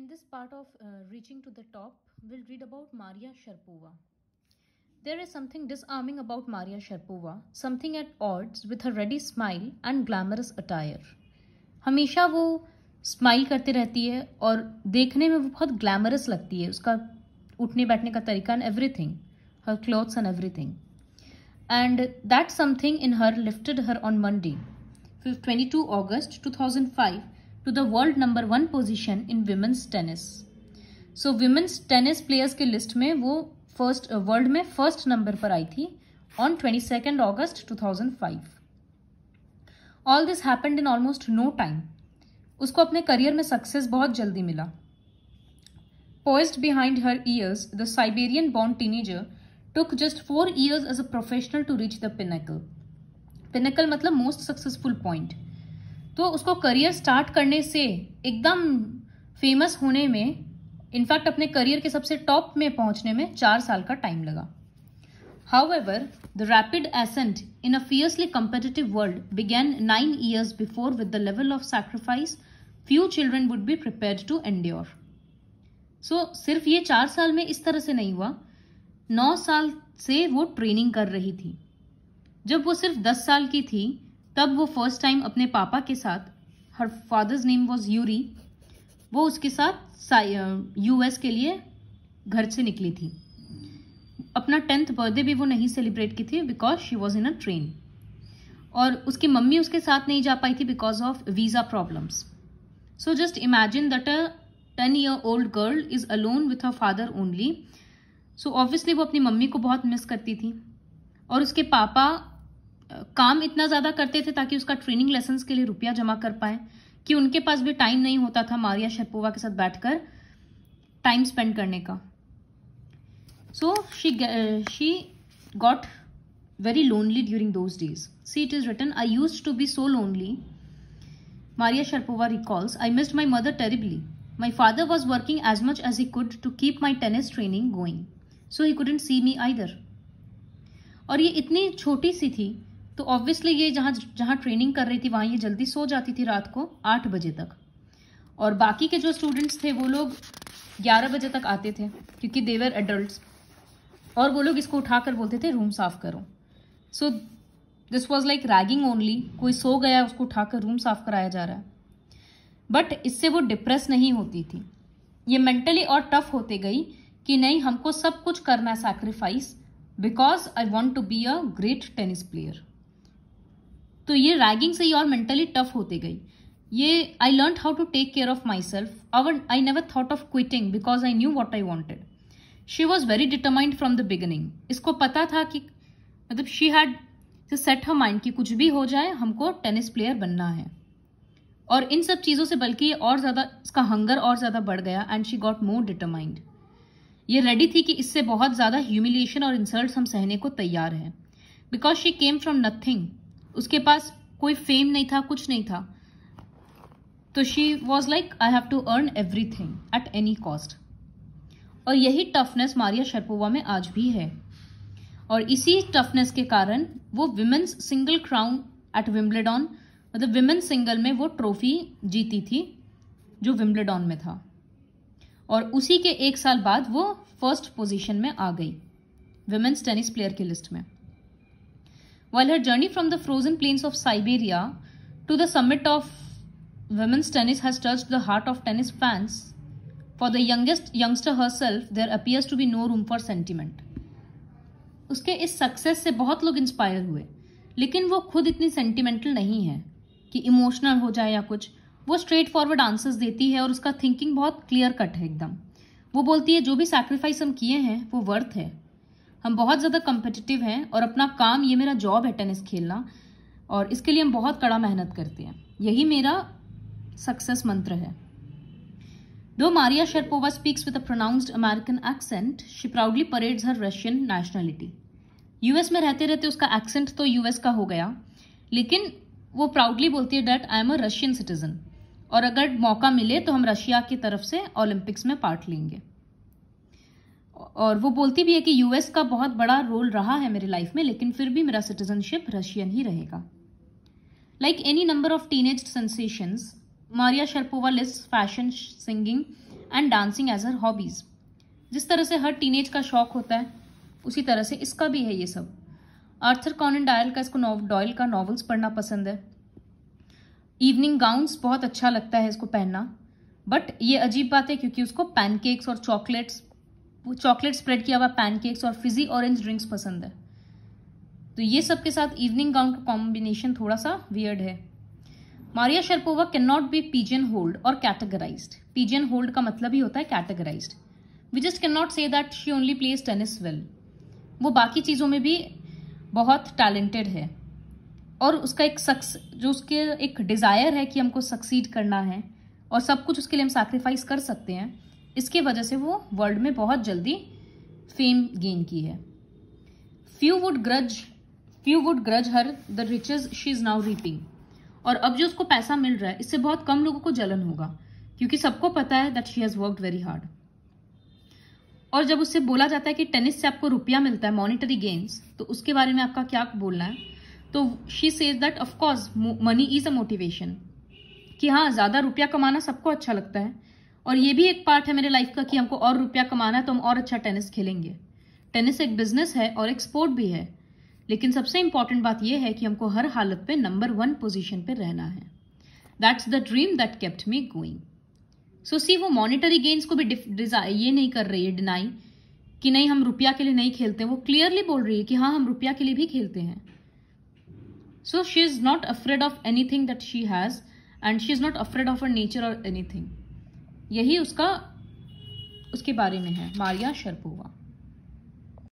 In this part of uh, reaching to the top, we'll read about Maria Sharpova. There is something disarming about Maria Sharpova, something at odds with her ready smile and glamorous attire. Hamesha wo smile karte rehti hai aur dekhne mein wo bahut glamorous lagti hai. Uska utne baithne ka tarika and everything, her clothes and everything. And that something in her lifted her on Monday, 22 August 2005. to the world number one position in women's tennis so women's tennis players के list में वो first world में first number पर आई थी on twenty second August two thousand five all this happened in almost no time उसको अपने career में सक्सेस बहुत जल्दी मिला poised behind her ears, the Siberian born teenager took just four years as a professional to reach the pinnacle. Pinnacle मतलब most successful point. तो उसको career start करने से एकदम फेमस होने में इनफैक्ट अपने करियर के सबसे टॉप में पहुंचने में चार साल का टाइम लगा however the rapid ascent in a fiercely competitive world began nine years before with the level of sacrifice few children would be prepare to endure so सिर्फ ये चार साल में इस तरह से नहीं हुआ नौ साल से वो ट्रेनिंग कर रही थी जब वो सिर्फ दस साल की थी तब वो फर्स्ट टाइम अपने पापा के साथ her father's name was Yuri वो उसके साथ यूएस के लिए घर से निकली थी अपना टेंथ बर्थडे भी वो नहीं सेलिब्रेट की थी because she was in a train और उसकी मम्मी उसके साथ नहीं जा पाई थी because of visa problems so just imagine that a ten year old girl is alone with a father only so obviously वो अपनी मम्मी को बहुत मिस करती थी और उसके पापा काम इतना ज्यादा करते थे ताकि उसका ट्रेनिंग लेसन के लिए रुपया जमा कर पाए कि उनके पास भी टाइम नहीं होता था मारिया शेपोवा के साथ बैठकर टाइम स्पेंड करने का so she she got very lonely during those days see it is return I use to be so lonely Maria Sharapova recalls I missed my mother terribly my father was working as much as he could to keep my tennis training going so he couldn't see me either और ये इतनी छोटी सी थी तो obviously ये जहाँ जहाँ training कर रही थी वहाँ ये जल्दी सो जाती थी रात को आठ बजे तक और बाकी के जो स्टूडेंट्स थे वो लोग ग्यारह बजे तक आते थे क्योंकि देवर एडल्ट और वो लोग इसको उठा कर बोलते थे रूम साफ़ करो so this was like ragging only कोई सो गया उसको उठा कर रूम साफ़ कराया जा रहा है बट इससे वो डिप्रेस नहीं होती थी ये मेंटली और टफ होते गई कि नहीं हमको सब कुछ करना है sacrifice because I want to be a great tennis player तो ये रैगिंग से ही और मेंटली टफ होते गई ये I learn how to take care of my self our I never thought of quitting because I knew what I wanted she was very determined from the beginning इसको पता था कि मतलब she had set her mind कि कुछ भी हो जाए हमको टेनिस प्लेयर बनना है और इन सब चीज़ों से बल्कि और ज़्यादा इसका हंगर और ज़्यादा बढ़ गया and she got more determined ये रेडी थी कि इससे बहुत ज़्यादा ह्यूमिलेशन और इंसल्ट हम सहने को तैयार हैं because she came from nothing उसके पास कोई फेम नहीं था कुछ नहीं था तो she was like I have to earn everything at any cost और यही टफनेस मारिया शरपोवा में आज भी है और इसी टफनेस के कारण वो women's single crown at Wimbledon मतलब विमेन्स सिंगल में वो ट्रॉफी जीती थी जो विम्बलेडॉन में था और उसी के एक साल बाद वो फर्स्ट पोजीशन में आ गई विमेन्स टेनिस प्लेयर की लिस्ट में While her journey from the frozen plains of Siberia to the summit of women's tennis has touched the heart of tennis fans, for the youngest youngster herself there appears to be no room for sentiment. उसके इस success से बहुत लोग inspire हुए लेकिन वो खुद इतनी सेंटिमेंटल नहीं है कि इमोशनल हो जाए या कुछ वो स्ट्रेट फॉरवर्ड आंसर्स देती है और उसका थिंकिंग बहुत क्लियर कट है एकदम वो बोलती है जो भी सैक्रिफाइस हम किए हैं वो वर्थ है हम बहुत ज़्यादा कम्पिटिटिव हैं और अपना काम ये मेरा जॉब है टेनिस खेलना और इसके लिए हम बहुत कड़ा मेहनत करते हैं यही मेरा सक्सेस मंत्र है दो Maria Sharapova speaks with a pronounced American accent she proudly parades her Russian nationality US में रहते रहते उसका एक्सेंट तो यूएस का हो गया लेकिन वो प्राउडली बोलती है that I am a Russian citizen और अगर मौका मिले तो हम रशिया की तरफ से ओलंपिक्स में पार्ट लेंगे और वो बोलती भी है कि यूएस का बहुत बड़ा रोल रहा है मेरी लाइफ में लेकिन फिर भी मेरा सिटीजनशिप रशियन ही रहेगा like any number of teenage sensations Maria Sharapova list fashion singing and dancing as her hobbies जिस तरह से हर टीन का शौक होता है उसी तरह से इसका भी है ये सब आर्थर कॉन डायल का इसको डॉयल का नॉवल्स पढ़ना पसंद है इवनिंग गाउन्स बहुत अच्छा लगता है इसको पहनना बट ये अजीब बात है क्योंकि उसको पैनकेक्स और चॉकलेट्स चॉकलेट स्प्रेड किया हुआ पैनकेक्स और फिजी ऑरेंज ड्रिंक्स पसंद है तो ये सब के साथ इवनिंग गाउन का कॉम्बिनेशन थोड़ा सा वियर्ड है Maria Sharapova can not be pigeonholed और कैटेगराइज पीजन होल्ड का मतलब ही होता है categorise we just can not say that she only plays tennis well वो बाकी चीज़ों में भी बहुत टैलेंटेड है और उसका एक सक्स जो उसके एक डिज़ायर है कि हमको सक्सीड करना है और सब कुछ उसके लिए हम सैक्रिफाइस कर सकते हैं इसकी वजह से वो वर्ल्ड में बहुत जल्दी फेम गेन की है few would grudge few would grudge her the riches she is now reaping और अब जो उसको पैसा मिल रहा है इससे बहुत कम लोगों को जलन होगा क्योंकि सबको पता है that she has work very hard और जब उससे बोला जाता है कि टेनिस से आपको रुपया मिलता है मॉनिटरी गेन्स तो उसके बारे में आपका क्या बोलना है तो she says that of course money is a motivation कि हाँ ज़्यादा रुपया कमाना सबको अच्छा लगता है और ये भी एक पार्ट है मेरे लाइफ का कि हमको और रुपया कमाना है तो हम और अच्छा टेनिस खेलेंगे टेनिस एक बिजनेस है और एक स्पोर्ट भी है लेकिन सबसे इंपॉर्टेंट बात यह है कि हमको हर हालत पे नंबर वन पोजीशन पे रहना है that's the dream that kept me going so see वो मॉनिटरी गेम्स को भी ये नहीं कर रही है डिनाई कि नहीं हम रुपया के लिए नहीं खेलते वो क्लियरली बोल रही है कि हाँ हम रुपया के लिए भी खेलते हैं so she is not afraid of anything that she has and she is not afraid of her nature और एनी थिंग यही उसका उसके बारे में है मारिया शर्पोवा